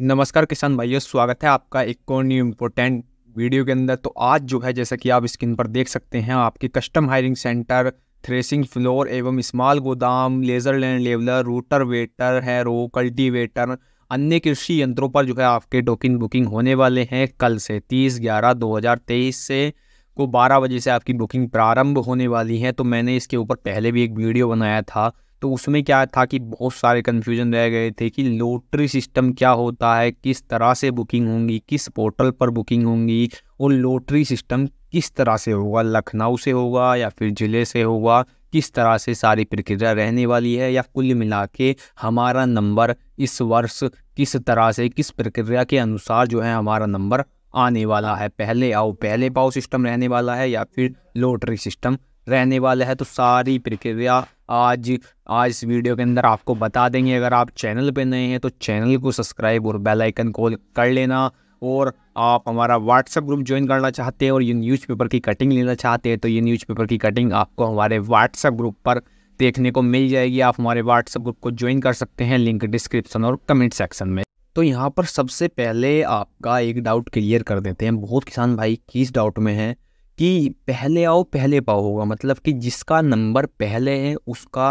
नमस्कार किसान भाइयों स्वागत है आपका एक और न्यू इम्पोर्टेंट वीडियो के अंदर तो आज जो है जैसा कि आप स्क्रीन पर देख सकते हैं आपके custom hiring centre threshing floor एवं स्मॉल गोदाम laser land leveller rotavator harrow cultivator अन्य कृषि यंत्रों पर जो है आपके टोकन बुकिंग होने वाले हैं कल से तीस ग्यारह दो हज़ार तेईस से को बारह बजे से आपकी बुकिंग प्रारंभ होने वाली है तो मैंने इसके ऊपर पहले भी एक वीडियो बनाया था तो उसमें क्या था कि बहुत सारे कन्फ्यूजन रह गए थे कि लोटरी सिस्टम क्या होता है किस तरह से बुकिंग होंगी किस पोर्टल पर बुकिंग होंगी और लोटरी सिस्टम किस तरह से होगा लखनऊ से होगा या फिर ज़िले से होगा किस तरह से सारी प्रक्रिया रहने वाली है या कुल मिला के हमारा नंबर इस वर्ष किस तरह से किस प्रक्रिया के अनुसार जो है हमारा नंबर आने वाला है पहले आओ पहले पाओ सिस्टम रहने वाला है या फिर लोटरी सिस्टम रहने वाला है तो सारी प्रक्रिया आज आज इस वीडियो के अंदर आपको बता देंगे अगर आप चैनल पे नए हैं तो चैनल को सब्सक्राइब और बेल आइकन कॉल कर लेना और आप हमारा व्हाट्सएप ग्रुप ज्वाइन करना चाहते हैं और ये न्यूज़पेपर की कटिंग लेना चाहते हैं तो ये न्यूज़पेपर की कटिंग आपको हमारे व्हाट्सएप ग्रुप पर देखने को मिल जाएगी आप हमारे व्हाट्सएप ग्रुप को ज्वाइन कर सकते हैं लिंक डिस्क्रिप्शन और कमेंट सेक्शन में तो यहाँ पर सबसे पहले आपका एक डाउट क्लियर कर देते हैं बहुत किसान भाई किस डाउट में हैं कि पहले आओ पहले पाओ होगा मतलब कि जिसका नंबर पहले है उसका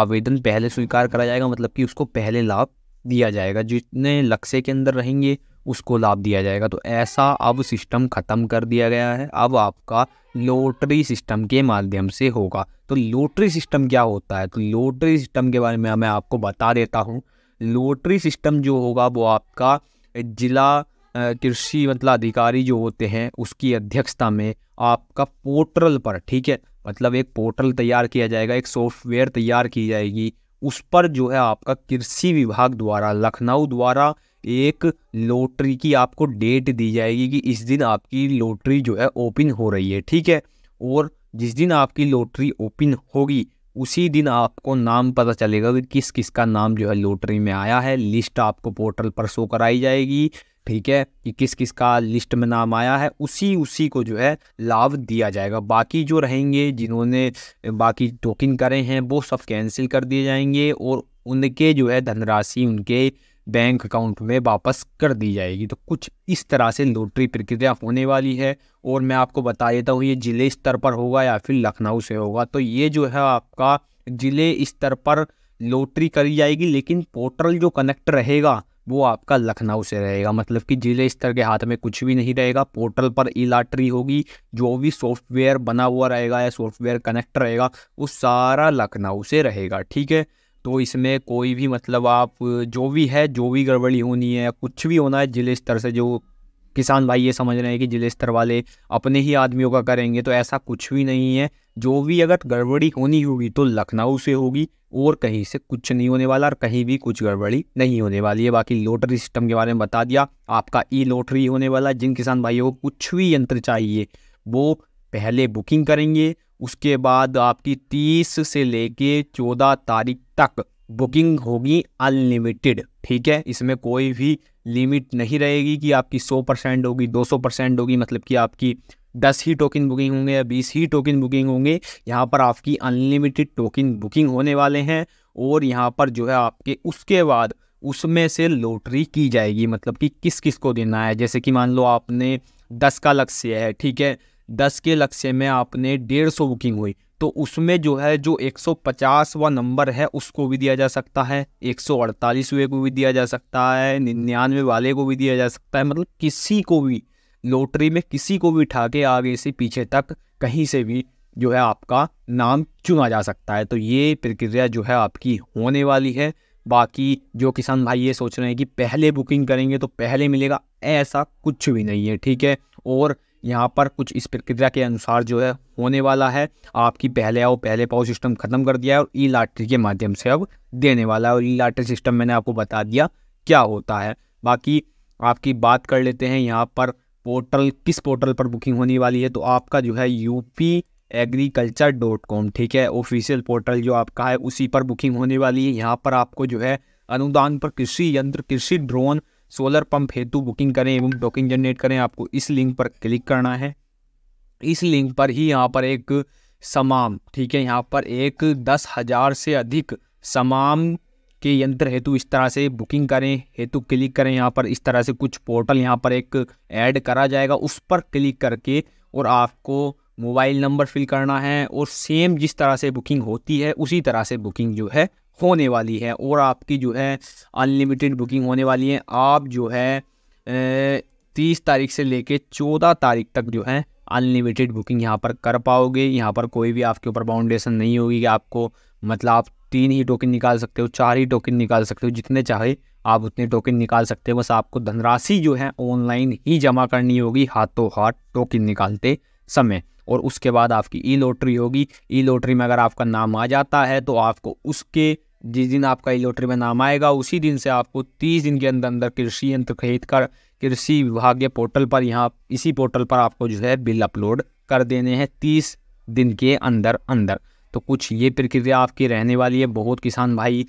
आवेदन पहले स्वीकार करा जाएगा मतलब कि उसको पहले लाभ दिया जाएगा जितने लक्ष्य के अंदर रहेंगे उसको लाभ दिया जाएगा तो ऐसा अब सिस्टम ख़त्म कर दिया गया है अब आपका लोटरी सिस्टम के माध्यम से होगा तो लोटरी सिस्टम क्या होता है तो लोटरी सिस्टम के बारे में मैं आपको बता देता हूँ लोटरी सिस्टम जो होगा वो आपका ज़िला कृषि मतलब अधिकारी जो होते हैं उसकी अध्यक्षता में आपका पोर्टल पर ठीक है मतलब एक पोर्टल तैयार किया जाएगा एक सॉफ्टवेयर तैयार की जाएगी उस पर जो है आपका कृषि विभाग द्वारा लखनऊ द्वारा एक लॉटरी की आपको डेट दी जाएगी कि इस दिन आपकी लॉटरी जो है ओपन हो रही है ठीक है और जिस दिन आपकी लॉटरी ओपन होगी उसी दिन आपको नाम पता चलेगा कि किस किस का नाम जो है लॉटरी में आया है लिस्ट आपको पोर्टल पर शो कराई जाएगी ठीक है कि किस किस का लिस्ट में नाम आया है उसी उसी को जो है लाभ दिया जाएगा बाकी जो रहेंगे जिन्होंने बाकी टोकन करे हैं वो सब कैंसिल कर दिए जाएंगे और उनके जो है धनराशि उनके बैंक अकाउंट में वापस कर दी जाएगी तो कुछ इस तरह से लॉटरी प्रक्रिया होने वाली है और मैं आपको बता देता हूँ ये ज़िले स्तर पर होगा या फिर लखनऊ से होगा तो ये जो है आपका ज़िले स्तर पर लॉटरी करी जाएगी लेकिन पोर्टल जो कनेक्ट रहेगा वो आपका लखनऊ से रहेगा मतलब कि जिले स्तर के हाथ में कुछ भी नहीं रहेगा पोर्टल पर ई लाटरी होगी जो भी सॉफ्टवेयर बना हुआ रहेगा या सॉफ्टवेयर कनेक्ट रहेगा वो सारा लखनऊ से रहेगा ठीक है तो इसमें कोई भी मतलब आप जो भी है जो भी गड़बड़ी होनी है कुछ भी होना है जिले स्तर से जो किसान भाई ये समझ रहे हैं कि जिले स्तर वाले अपने ही आदमियों का करेंगे तो ऐसा कुछ भी नहीं है जो भी अगर गड़बड़ी होनी होगी तो लखनऊ से होगी और कहीं से कुछ नहीं होने वाला और कहीं भी कुछ गड़बड़ी नहीं होने वाली है बाकी लॉटरी सिस्टम के बारे में बता दिया आपका ई लॉटरी होने वाला जिन किसान भाइयों को कुछ भी यंत्र चाहिए वो पहले बुकिंग करेंगे उसके बाद आपकी तीस से लेके चौदह तारीख तक बुकिंग होगी अनलिमिटेड ठीक है इसमें कोई भी लिमिट नहीं रहेगी कि आपकी सौ परसेंट होगी दो सौ परसेंट होगी मतलब कि आपकी दस ही टोकन बुकिंग होंगे या बीस ही टोकन बुकिंग होंगे यहाँ पर आपकी अनलिमिटेड टोकन बुकिंग होने वाले हैं और यहाँ पर जो है आपके उसके बाद उसमें से लॉटरी की जाएगी मतलब कि किस किस को देना है जैसे कि मान लो आपने दस का लक्ष्य है ठीक है दस के लक्ष्य में आपने डेढ़ सौ बुकिंग हुई तो उसमें जो है जो एक सौ व नंबर है उसको भी दिया जा सकता है एक सौ 148वें को भी दिया जा सकता है निन्यानवे वाले को भी दिया जा सकता है मतलब किसी को भी लोटरी में किसी को भी उठा के आगे से पीछे तक कहीं से भी जो है आपका नाम चुना जा सकता है तो ये प्रक्रिया जो है आपकी होने वाली है बाकी जो किसान भाई ये सोच रहे हैं कि पहले बुकिंग करेंगे तो पहले मिलेगा ऐसा कुछ भी नहीं है ठीक है और यहाँ पर कुछ इस प्रक्रिया के अनुसार जो है होने वाला है आपकी पहले आओ पहले पाओ सिस्टम ख़त्म कर दिया है और ई लाटरी के माध्यम से अब देने वाला है और ई लाटरी सिस्टम मैंने आपको बता दिया क्या होता है बाकी आपकी बात कर लेते हैं यहाँ पर पोर्टल किस पोर्टल पर बुकिंग होने वाली है तो आपका जो है यूपी एग्रीकल्चर डॉट कॉम ठीक है ऑफिशियल पोर्टल जो आपका है उसी पर बुकिंग होने वाली है यहाँ पर आपको जो है अनुदान पर कृषि यंत्र कृषि ड्रोन सोलर पंप हेतु बुकिंग करें एवं टोकन जनरेट करें आपको इस लिंक पर क्लिक करना है इस लिंक पर ही यहाँ पर एक समाम ठीक है यहाँ पर एक दस हज़ार से अधिक समाम के यंत्र हेतु इस तरह से बुकिंग करें हेतु क्लिक करें यहाँ पर इस तरह से कुछ पोर्टल यहाँ पर एक ऐड करा जाएगा उस पर क्लिक करके और आपको मोबाइल नंबर फिल करना है और सेम जिस तरह से बुकिंग होती है उसी तरह से बुकिंग जो है होने वाली है और आपकी जो है अनलिमिटेड बुकिंग होने वाली है आप जो है तीस तारीख से लेके चौदह तारीख तक जो है अनलिमिटेड बुकिंग यहाँ पर कर पाओगे यहाँ पर कोई भी आपके ऊपर बाउंडेशन नहीं होगी कि आपको मतलब आप तीन ही टोकन निकाल सकते हो चार ही टोकन निकाल सकते हो जितने चाहे आप उतने टोकन निकाल सकते हो बस आपको धनराशि जो है ऑनलाइन ही जमा करनी होगी हाथों हाथ टोकन निकालते समय और उसके बाद आपकी ई लॉटरी होगी ई लॉटरी में अगर आपका नाम आ जाता है तो आपको उसके जिस दिन आपका ई लॉटरी में नाम आएगा उसी दिन से आपको तीस दिन के अंदर अंदर कृषि यंत्र खरीद कर कृषि विभाग के पोर्टल पर यहाँ इसी पोर्टल पर आपको जो है बिल अपलोड कर देने हैं तीस दिन के अंदर अंदर तो कुछ ये प्रक्रिया आपकी रहने वाली है बहुत किसान भाई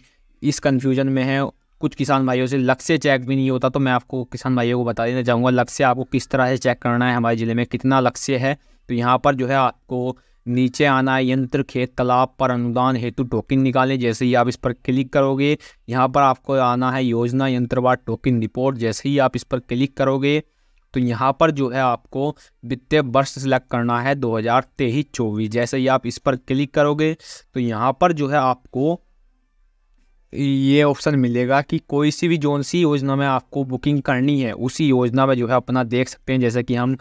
इस कन्फ्यूजन में है कुछ किसान भाइयों से लक्ष्य चेक भी नहीं होता तो मैं आपको किसान भाइयों को बता देना चाहूँगा लक्ष्य आपको किस तरह से चेक करना है हमारे ज़िले में कितना लक्ष्य है तो यहाँ पर जो है आपको नीचे आना है यंत्र खेत तालाब पर अनुदान हेतु टोकन निकालें जैसे ही आप इस पर क्लिक करोगे यहाँ पर आपको आना है योजना यंत्रवाद टोकन रिपोर्ट जैसे ही आप इस पर क्लिक करोगे तो यहाँ पर जो है आपको वित्तीय वर्ष सेलेक्ट करना है तेईस चौबीस जैसे ही आप इस पर क्लिक करोगे तो यहाँ पर जो है आपको ये ऑप्शन मिलेगा कि कोई सी भी जोन सी योजना में आपको बुकिंग करनी है उसी योजना में जो है अपना देख सकते हैं जैसे कि हम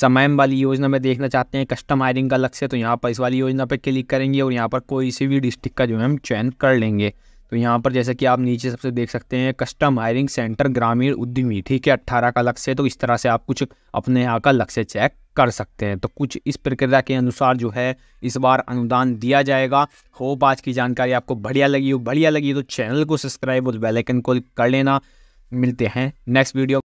समय वाली योजना में देखना चाहते हैं कस्टम हायरिंग का लक्ष्य तो यहाँ पर इस वाली योजना पर क्लिक करेंगे और यहाँ पर कोई सी भी डिस्ट्रिक्ट का जो है हम चयन कर लेंगे तो यहाँ पर जैसे कि आप नीचे सबसे देख सकते हैं कस्टम हायरिंग सेंटर ग्रामीण उद्यमी ठीक है अट्ठारह का लक्ष्य तो इस तरह से आप कुछ अपने यहाँ का लक्ष्य चेक कर सकते हैं तो कुछ इस प्रक्रिया के अनुसार जो है इस बार अनुदान दिया जाएगा होप आज की जानकारी आपको बढ़िया लगी हो बढ़िया लगी तो चैनल को सब्सक्राइब और बेलाइकन को कर लेना मिलते हैं नेक्स्ट वीडियो